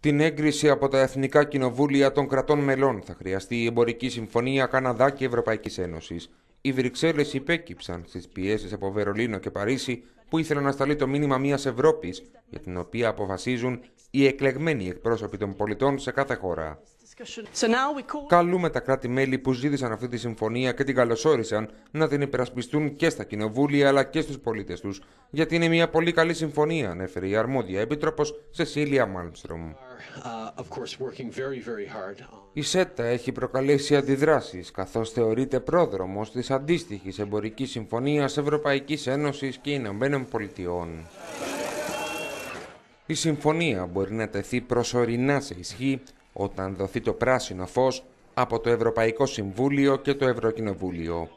Την έγκριση από τα Εθνικά Κοινοβούλια των κρατών μελών θα χρειαστεί η εμπορική συμφωνία Καναδά και Ευρωπαϊκής Ένωσης. Οι Βρυξέλλες υπέκυψαν στις πιέσεις από Βερολίνο και Παρίσι που ήθελαν να σταλεί το μήνυμα μιας Ευρώπης για την οποία αποφασίζουν οι εκλεγμένοι εκπρόσωποι των πολιτών σε κάθε χώρα. Καλούμε τα κράτη-μέλη που ζήτησαν αυτή τη συμφωνία και την καλωσόρισαν να την υπερασπιστούν και στα κοινοβούλια αλλά και στους πολίτες τους, γιατί είναι μια πολύ καλή συμφωνία, ανέφερε η αρμόδια επίτροπος Σεσίλια Μάλμστρομ. Uh, Η ΣΕΤΑ έχει προκαλέσει αντιδράσεις, καθώς θεωρείται πρόδρομος της αντίστοιχης εμπορικής συμφωνίας Ευρωπαϊκής Ένωσης και Ηνωμένων Πολιτειών. Η συμφωνία μπορεί να τεθεί προσωρινά σε ισχύ όταν δοθεί το πράσινο φως από το Ευρωπαϊκό Συμβούλιο και το Ευρωκοινοβούλιο.